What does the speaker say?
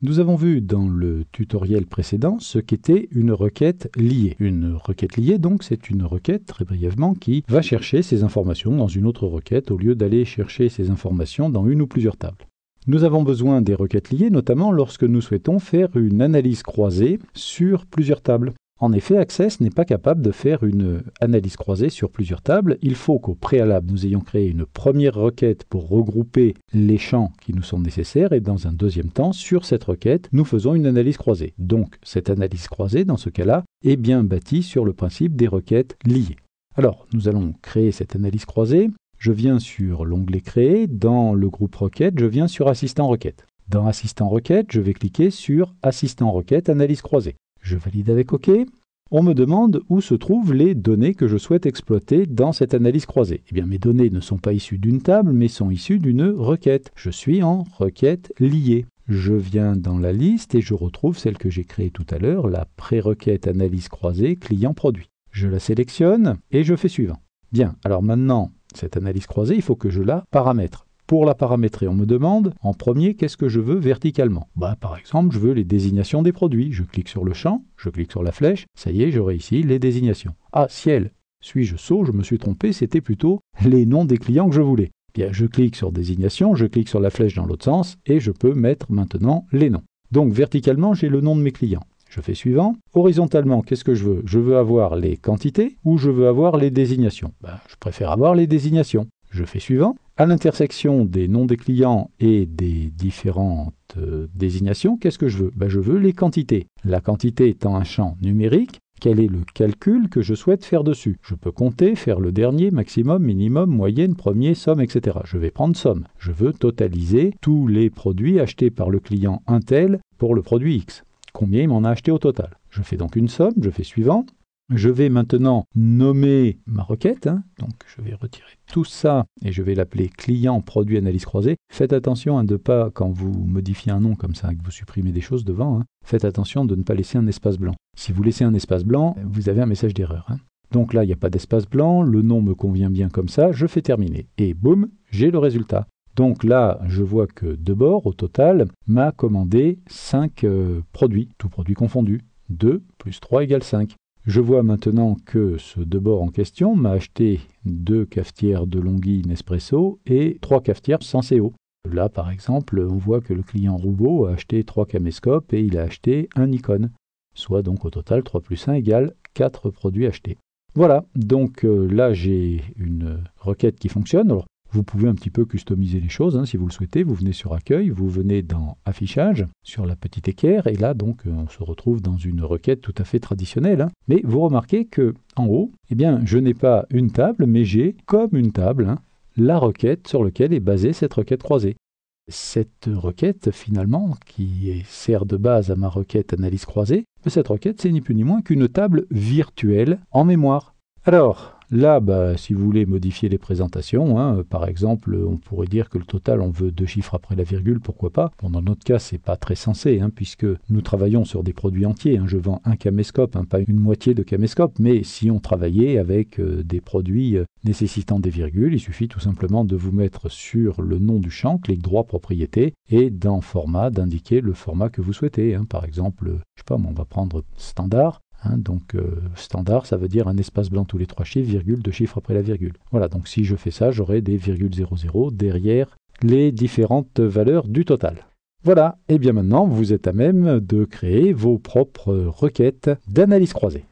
Nous avons vu dans le tutoriel précédent ce qu'était une requête liée. Une requête liée, donc, c'est une requête, très brièvement, qui va chercher ces informations dans une autre requête au lieu d'aller chercher ces informations dans une ou plusieurs tables. Nous avons besoin des requêtes liées, notamment lorsque nous souhaitons faire une analyse croisée sur plusieurs tables. En effet, Access n'est pas capable de faire une analyse croisée sur plusieurs tables. Il faut qu'au préalable, nous ayons créé une première requête pour regrouper les champs qui nous sont nécessaires et dans un deuxième temps, sur cette requête, nous faisons une analyse croisée. Donc, cette analyse croisée, dans ce cas-là, est bien bâtie sur le principe des requêtes liées. Alors, nous allons créer cette analyse croisée. Je viens sur l'onglet Créer. Dans le groupe requête, je viens sur Assistant requête. Dans Assistant requête, je vais cliquer sur Assistant requête analyse croisée. Je valide avec OK. On me demande où se trouvent les données que je souhaite exploiter dans cette analyse croisée. Eh bien, mes données ne sont pas issues d'une table, mais sont issues d'une requête. Je suis en requête liée. Je viens dans la liste et je retrouve celle que j'ai créée tout à l'heure, la pré-requête analyse croisée client-produit. Je la sélectionne et je fais suivant. Bien, alors maintenant, cette analyse croisée, il faut que je la paramètre pour la paramétrer. On me demande en premier qu'est-ce que je veux verticalement. Bah, par exemple, je veux les désignations des produits. Je clique sur le champ, je clique sur la flèche, ça y est, j'aurai ici les désignations. Ah, ciel, suis-je saut, je me suis trompé, c'était plutôt les noms des clients que je voulais. Bien, je clique sur désignation, je clique sur la flèche dans l'autre sens et je peux mettre maintenant les noms. Donc verticalement, j'ai le nom de mes clients. Je fais suivant. Horizontalement, qu'est-ce que je veux Je veux avoir les quantités ou je veux avoir les désignations bah, Je préfère avoir les désignations je fais suivant. À l'intersection des noms des clients et des différentes euh, désignations, qu'est-ce que je veux ben, Je veux les quantités. La quantité étant un champ numérique, quel est le calcul que je souhaite faire dessus. Je peux compter, faire le dernier, maximum, minimum, moyenne, premier, somme, etc. Je vais prendre somme. Je veux totaliser tous les produits achetés par le client Intel pour le produit X. Combien il m'en a acheté au total Je fais donc une somme, je fais suivant. Je vais maintenant nommer ma requête. Hein. Donc je vais retirer tout ça et je vais l'appeler client produit analyse croisée. Faites attention à ne pas, quand vous modifiez un nom comme ça, que vous supprimez des choses devant, hein, faites attention de ne pas laisser un espace blanc. Si vous laissez un espace blanc, vous avez un message d'erreur. Hein. Donc là, il n'y a pas d'espace blanc, le nom me convient bien comme ça, je fais terminer. Et boum, j'ai le résultat. Donc là, je vois que Debord, au total, m'a commandé 5 euh, produits, tous produits confondus. 2 plus 3 égale 5. Je vois maintenant que ce Debord en question m'a acheté deux cafetières de Longhi Nespresso et trois cafetières CO. Là, par exemple, on voit que le client Roubaud a acheté trois caméscopes et il a acheté un icône. Soit donc au total 3 plus 1 égale 4 produits achetés. Voilà, donc euh, là j'ai une requête qui fonctionne. Vous pouvez un petit peu customiser les choses hein, si vous le souhaitez. Vous venez sur Accueil, vous venez dans Affichage, sur la petite équerre, et là donc euh, on se retrouve dans une requête tout à fait traditionnelle. Hein. Mais vous remarquez que en haut, eh bien, je n'ai pas une table, mais j'ai comme une table hein, la requête sur laquelle est basée cette requête croisée. Cette requête, finalement, qui sert de base à ma requête analyse croisée, cette requête, c'est ni plus ni moins qu'une table virtuelle en mémoire. Alors, Là, bah, si vous voulez modifier les présentations, hein, euh, par exemple, on pourrait dire que le total, on veut deux chiffres après la virgule, pourquoi pas Dans notre cas, c'est pas très sensé, hein, puisque nous travaillons sur des produits entiers. Hein. Je vends un caméscope, pas une moitié de caméscope, mais si on travaillait avec euh, des produits euh, nécessitant des virgules, il suffit tout simplement de vous mettre sur le nom du champ, clic droit propriété, et dans format, d'indiquer le format que vous souhaitez. Par exemple, je sais pas, on va prendre standard, Hein, donc euh, standard, ça veut dire un espace blanc tous les trois chiffres, virgule, deux chiffres après la virgule. Voilà, donc si je fais ça, j'aurai des virgules 00 derrière les différentes valeurs du total. Voilà, et bien maintenant, vous êtes à même de créer vos propres requêtes d'analyse croisée.